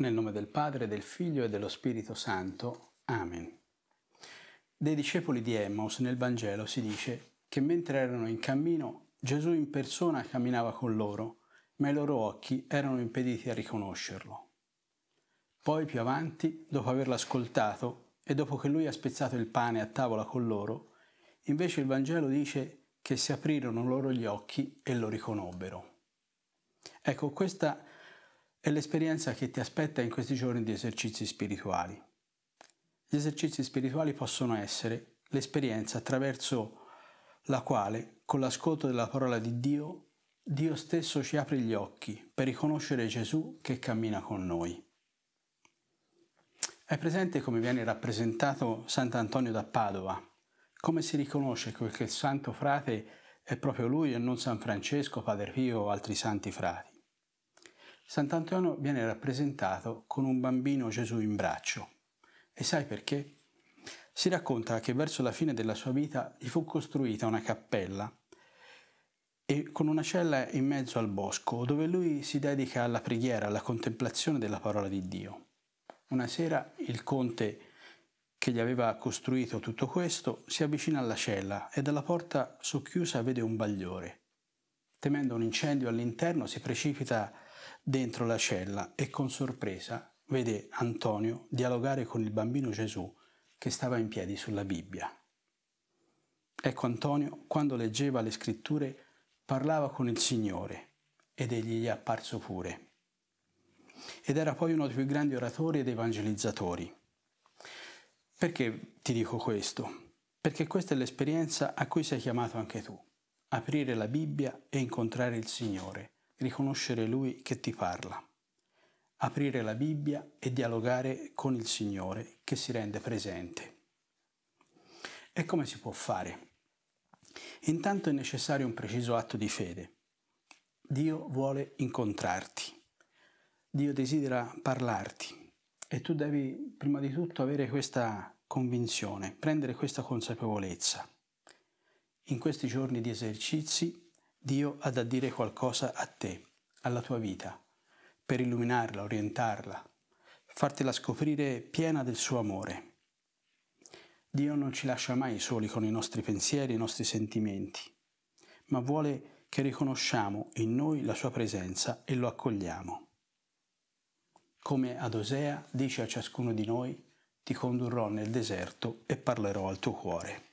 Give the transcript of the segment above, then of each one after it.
Nel nome del Padre, del Figlio e dello Spirito Santo. Amen. Dei discepoli di Emmaus nel Vangelo si dice che mentre erano in cammino Gesù in persona camminava con loro, ma i loro occhi erano impediti a riconoscerlo. Poi più avanti, dopo averlo ascoltato e dopo che lui ha spezzato il pane a tavola con loro, invece il Vangelo dice che si aprirono loro gli occhi e lo riconobbero. Ecco, questa è è l'esperienza che ti aspetta in questi giorni di esercizi spirituali. Gli esercizi spirituali possono essere l'esperienza attraverso la quale, con l'ascolto della parola di Dio, Dio stesso ci apre gli occhi per riconoscere Gesù che cammina con noi. È presente come viene rappresentato Sant'Antonio da Padova, come si riconosce che il santo frate è proprio lui e non San Francesco, Padre Pio o altri santi frati. Sant'Antonio viene rappresentato con un bambino Gesù in braccio. E sai perché? Si racconta che verso la fine della sua vita gli fu costruita una cappella e con una cella in mezzo al bosco dove lui si dedica alla preghiera, alla contemplazione della parola di Dio. Una sera il conte che gli aveva costruito tutto questo si avvicina alla cella e dalla porta socchiusa vede un bagliore. Temendo un incendio all'interno si precipita dentro la cella e con sorpresa vede Antonio dialogare con il bambino Gesù che stava in piedi sulla Bibbia. Ecco Antonio, quando leggeva le scritture, parlava con il Signore ed egli gli è apparso pure. Ed era poi uno dei più grandi oratori ed evangelizzatori. Perché ti dico questo? Perché questa è l'esperienza a cui sei chiamato anche tu, aprire la Bibbia e incontrare il Signore riconoscere Lui che ti parla, aprire la Bibbia e dialogare con il Signore che si rende presente. E come si può fare? Intanto è necessario un preciso atto di fede. Dio vuole incontrarti, Dio desidera parlarti e tu devi prima di tutto avere questa convinzione, prendere questa consapevolezza. In questi giorni di esercizi Dio ha da dire qualcosa a te, alla tua vita, per illuminarla, orientarla, fartela scoprire piena del suo amore. Dio non ci lascia mai soli con i nostri pensieri e i nostri sentimenti, ma vuole che riconosciamo in noi la sua presenza e lo accogliamo. Come ad Osea dice a ciascuno di noi, ti condurrò nel deserto e parlerò al tuo cuore.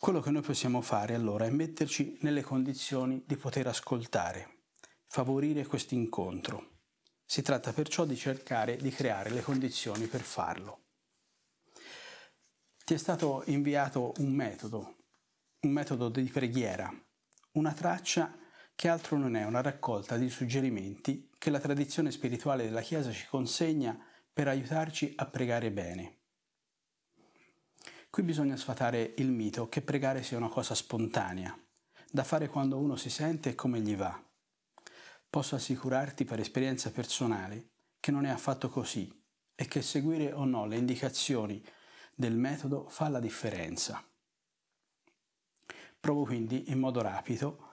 Quello che noi possiamo fare allora è metterci nelle condizioni di poter ascoltare, favorire questo incontro. Si tratta perciò di cercare di creare le condizioni per farlo. Ti è stato inviato un metodo, un metodo di preghiera, una traccia che altro non è una raccolta di suggerimenti che la tradizione spirituale della Chiesa ci consegna per aiutarci a pregare bene. Qui bisogna sfatare il mito che pregare sia una cosa spontanea, da fare quando uno si sente e come gli va. Posso assicurarti per esperienza personale che non è affatto così e che seguire o no le indicazioni del metodo fa la differenza. Provo quindi in modo rapido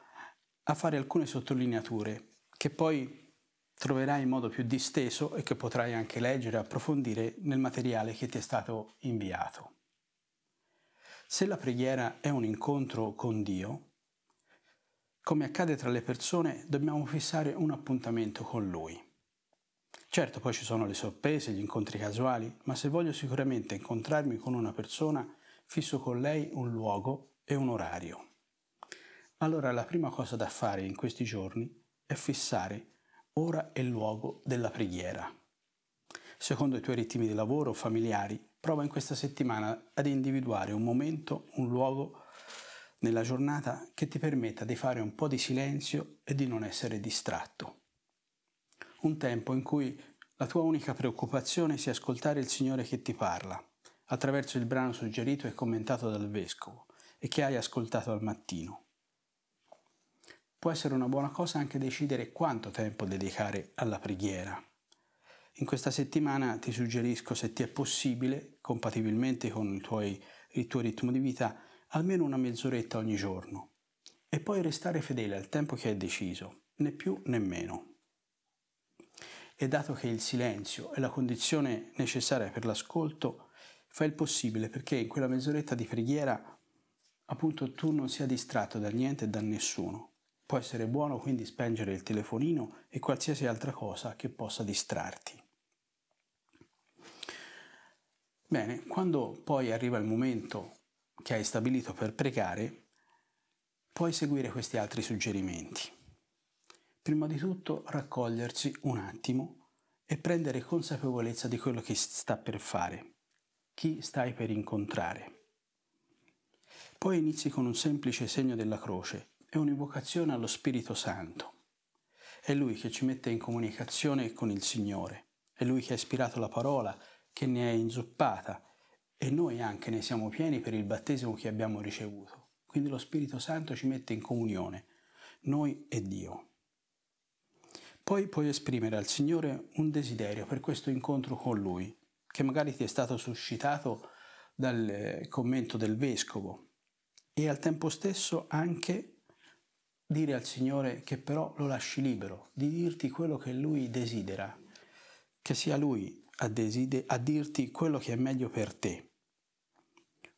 a fare alcune sottolineature che poi troverai in modo più disteso e che potrai anche leggere e approfondire nel materiale che ti è stato inviato. Se la preghiera è un incontro con Dio, come accade tra le persone, dobbiamo fissare un appuntamento con Lui. Certo, poi ci sono le sorprese, gli incontri casuali, ma se voglio sicuramente incontrarmi con una persona, fisso con lei un luogo e un orario. Allora la prima cosa da fare in questi giorni è fissare ora e luogo della preghiera. Secondo i tuoi ritmi di lavoro familiari, Prova in questa settimana ad individuare un momento, un luogo nella giornata che ti permetta di fare un po' di silenzio e di non essere distratto. Un tempo in cui la tua unica preoccupazione sia ascoltare il Signore che ti parla, attraverso il brano suggerito e commentato dal Vescovo e che hai ascoltato al mattino. Può essere una buona cosa anche decidere quanto tempo dedicare alla preghiera in questa settimana ti suggerisco, se ti è possibile, compatibilmente con il, tuoi, il tuo ritmo di vita, almeno una mezz'oretta ogni giorno e poi restare fedele al tempo che hai deciso, né più né meno. E dato che il silenzio è la condizione necessaria per l'ascolto, fai il possibile perché in quella mezz'oretta di preghiera appunto tu non sia distratto da niente e da nessuno. Può essere buono quindi spengere il telefonino e qualsiasi altra cosa che possa distrarti. Bene, quando poi arriva il momento che hai stabilito per pregare, puoi seguire questi altri suggerimenti. Prima di tutto raccogliersi un attimo e prendere consapevolezza di quello che sta per fare, chi stai per incontrare. Poi inizi con un semplice segno della croce e un'invocazione allo Spirito Santo. È Lui che ci mette in comunicazione con il Signore, è Lui che ha ispirato la parola che ne è inzuppata e noi anche ne siamo pieni per il battesimo che abbiamo ricevuto. Quindi lo Spirito Santo ci mette in comunione, noi e Dio. Poi puoi esprimere al Signore un desiderio per questo incontro con Lui, che magari ti è stato suscitato dal eh, commento del Vescovo, e al tempo stesso anche dire al Signore che però lo lasci libero di dirti quello che Lui desidera, che sia Lui a, deside, a dirti quello che è meglio per te.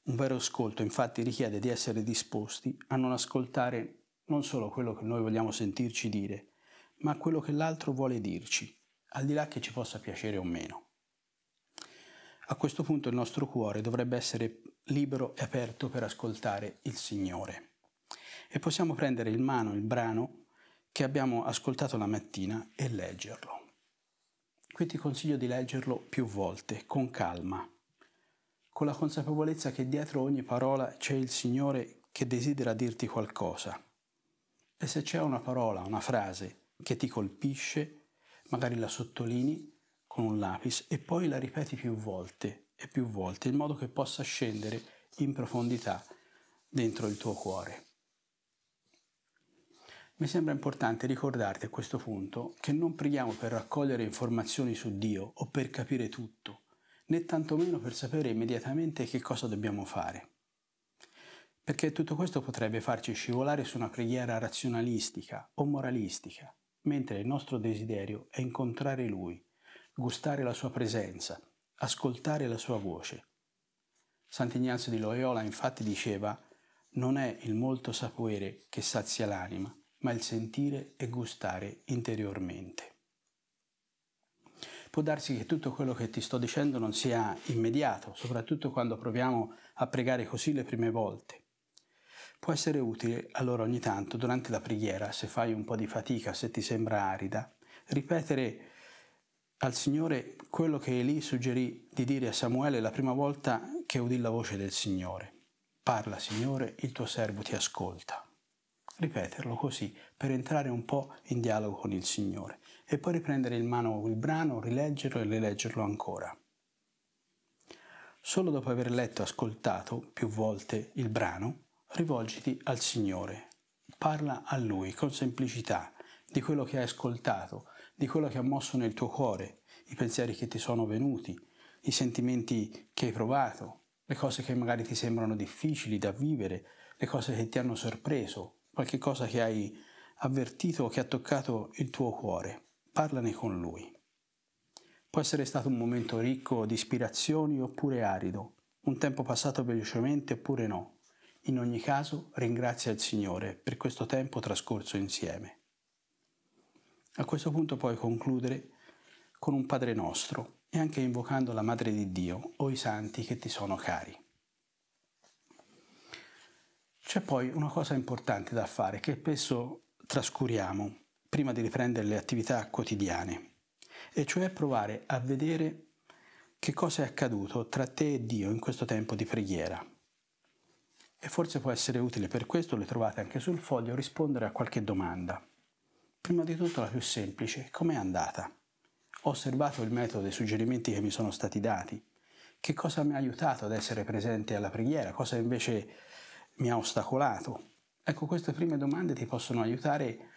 Un vero ascolto infatti richiede di essere disposti a non ascoltare non solo quello che noi vogliamo sentirci dire, ma quello che l'altro vuole dirci, al di là che ci possa piacere o meno. A questo punto il nostro cuore dovrebbe essere libero e aperto per ascoltare il Signore. E possiamo prendere in mano il brano che abbiamo ascoltato la mattina e leggerlo qui ti consiglio di leggerlo più volte, con calma, con la consapevolezza che dietro ogni parola c'è il Signore che desidera dirti qualcosa. E se c'è una parola, una frase che ti colpisce, magari la sottolini con un lapis e poi la ripeti più volte e più volte, in modo che possa scendere in profondità dentro il tuo cuore. Mi sembra importante ricordarti a questo punto che non preghiamo per raccogliere informazioni su Dio o per capire tutto, né tantomeno per sapere immediatamente che cosa dobbiamo fare. Perché tutto questo potrebbe farci scivolare su una preghiera razionalistica o moralistica, mentre il nostro desiderio è incontrare Lui, gustare la Sua presenza, ascoltare la Sua voce. Sant'Ignazio di Loyola infatti diceva non è il molto sapere che sazia l'anima, ma il sentire e gustare interiormente. Può darsi che tutto quello che ti sto dicendo non sia immediato, soprattutto quando proviamo a pregare così le prime volte. Può essere utile allora ogni tanto, durante la preghiera, se fai un po' di fatica, se ti sembra arida, ripetere al Signore quello che Eli suggerì di dire a Samuele la prima volta che udì la voce del Signore. Parla, Signore, il tuo servo ti ascolta ripeterlo così per entrare un po' in dialogo con il Signore e poi riprendere in mano il brano, rileggerlo e rileggerlo ancora. Solo dopo aver letto e ascoltato più volte il brano, rivolgiti al Signore, parla a Lui con semplicità di quello che hai ascoltato, di quello che ha mosso nel tuo cuore, i pensieri che ti sono venuti, i sentimenti che hai provato, le cose che magari ti sembrano difficili da vivere, le cose che ti hanno sorpreso, qualche cosa che hai avvertito o che ha toccato il tuo cuore. Parlane con lui. Può essere stato un momento ricco di ispirazioni oppure arido, un tempo passato velocemente oppure no. In ogni caso ringrazia il Signore per questo tempo trascorso insieme. A questo punto puoi concludere con un Padre nostro e anche invocando la Madre di Dio o i santi che ti sono cari. C'è poi una cosa importante da fare che spesso trascuriamo prima di riprendere le attività quotidiane, e cioè provare a vedere che cosa è accaduto tra te e Dio in questo tempo di preghiera. E forse può essere utile per questo, le trovate anche sul foglio, rispondere a qualche domanda. Prima di tutto la più semplice, com'è andata? Ho osservato il metodo e i suggerimenti che mi sono stati dati. Che cosa mi ha aiutato ad essere presente alla preghiera? Cosa invece mi ha ostacolato? Ecco, queste prime domande ti possono aiutare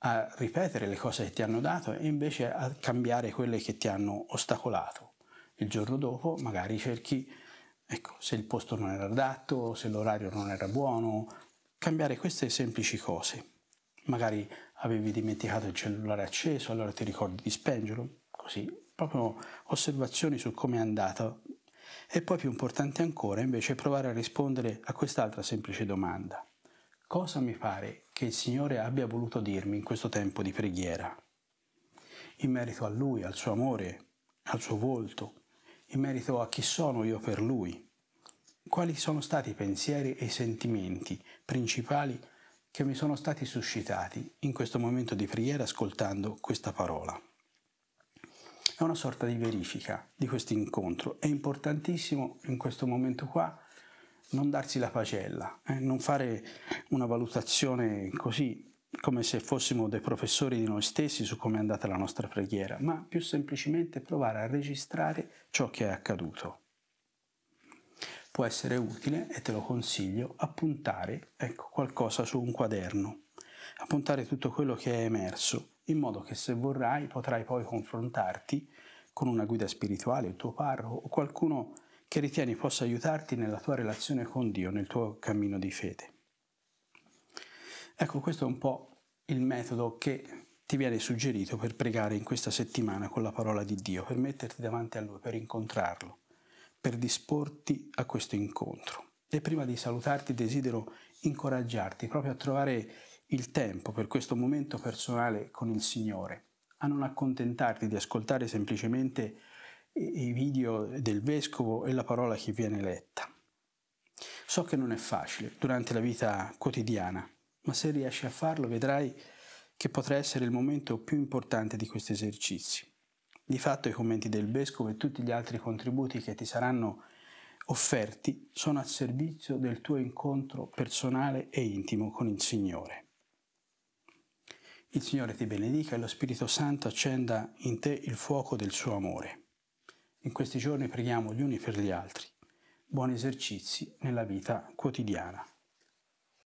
a ripetere le cose che ti hanno dato e invece a cambiare quelle che ti hanno ostacolato. Il giorno dopo magari cerchi, ecco, se il posto non era adatto, se l'orario non era buono, cambiare queste semplici cose. Magari avevi dimenticato il cellulare acceso, allora ti ricordi di spengerlo, così, proprio osservazioni su come è andata e poi più importante ancora invece provare a rispondere a quest'altra semplice domanda. Cosa mi pare che il Signore abbia voluto dirmi in questo tempo di preghiera? In merito a Lui, al suo amore, al suo volto, in merito a chi sono io per Lui, quali sono stati i pensieri e i sentimenti principali che mi sono stati suscitati in questo momento di preghiera ascoltando questa parola è una sorta di verifica di questo incontro. È importantissimo in questo momento qua non darsi la pagella, eh? non fare una valutazione così come se fossimo dei professori di noi stessi su come è andata la nostra preghiera, ma più semplicemente provare a registrare ciò che è accaduto. Può essere utile, e te lo consiglio, appuntare ecco, qualcosa su un quaderno appuntare tutto quello che è emerso, in modo che se vorrai potrai poi confrontarti con una guida spirituale, il tuo parroco o qualcuno che ritieni possa aiutarti nella tua relazione con Dio, nel tuo cammino di fede. Ecco, questo è un po' il metodo che ti viene suggerito per pregare in questa settimana con la parola di Dio, per metterti davanti a Lui, per incontrarlo, per disporti a questo incontro. E prima di salutarti desidero incoraggiarti proprio a trovare il tempo per questo momento personale con il Signore, a non accontentarti di ascoltare semplicemente i video del vescovo e la parola che viene letta. So che non è facile durante la vita quotidiana, ma se riesci a farlo vedrai che potrà essere il momento più importante di questi esercizi. Di fatto i commenti del vescovo e tutti gli altri contributi che ti saranno offerti sono a servizio del tuo incontro personale e intimo con il Signore. Il Signore ti benedica e lo Spirito Santo accenda in te il fuoco del suo amore. In questi giorni preghiamo gli uni per gli altri. Buoni esercizi nella vita quotidiana.